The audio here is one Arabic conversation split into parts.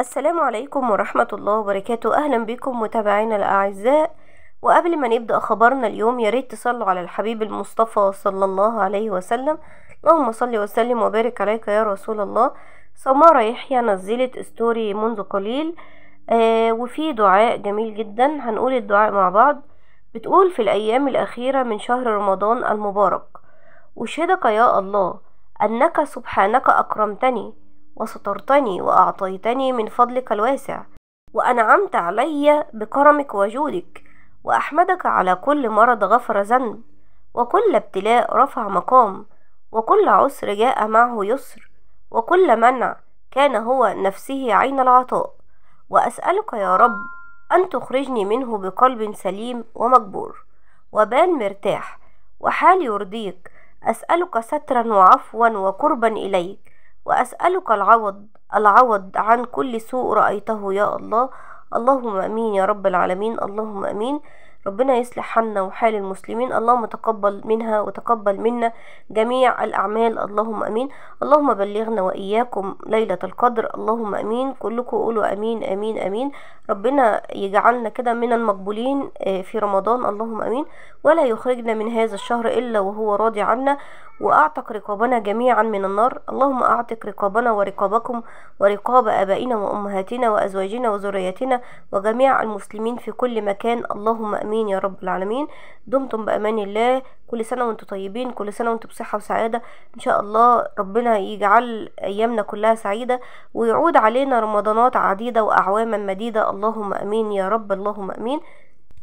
السلام عليكم ورحمة الله وبركاته أهلا بكم متابعينا الأعزاء وقبل ما نبدأ خبرنا اليوم يا ريت تصلوا على الحبيب المصطفى صلى الله عليه وسلم اللهم صل وسلم وبارك عليك يا رسول الله سمارة يحيى نزلت ستوري منذ قليل آه وفي دعاء جميل جدا هنقول الدعاء مع بعض بتقول في الأيام الأخيرة من شهر رمضان المبارك أشهدك يا الله أنك سبحانك أكرمتني وسترتني وأعطيتني من فضلك الواسع وأنعمت علي بكرمك وجودك وأحمدك على كل مرض غفر ذنب وكل ابتلاء رفع مقام وكل عسر جاء معه يسر وكل منع كان هو نفسه عين العطاء وأسألك يا رب أن تخرجني منه بقلب سليم ومجبور وبال مرتاح وحال يرضيك أسألك سترا وعفوا وقربا إليك وأسألك العوض العوض عن كل سوء رأيته يا الله اللهم أمين يا رب العالمين اللهم أمين ربنا يصلح حالنا وحال المسلمين اللهم تقبل منها وتقبل منا جميع الأعمال اللهم أمين اللهم بلغنا وإياكم ليلة القدر اللهم أمين كلكم قولوا أمين أمين أمين ربنا يجعلنا كده من المقبولين آه، في رمضان اللهم أمين ولا يخرجنا من هذا الشهر إلا وهو راضي عنا وأعتق رقابنا جميعا من النار اللهم أعتق رقابنا ورقابكم ورقاب أبائنا وأمهاتنا وأزواجنا وذرياتنا وجميع المسلمين في كل مكان اللهم أمين امين يا رب العالمين دمتم بامان الله كل سنه وانتم طيبين كل سنه وانتم بصحه وسعاده ان شاء الله ربنا يجعل ايامنا كلها سعيده ويعود علينا رمضانات عديده واعواما مديده اللهم امين يا رب اللهم امين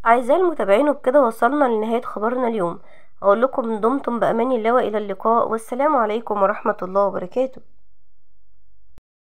اعزائي المتابعين وبكده وصلنا لنهايه خبرنا اليوم اقول لكم دمتم بامان الله والى اللقاء والسلام عليكم ورحمه الله وبركاته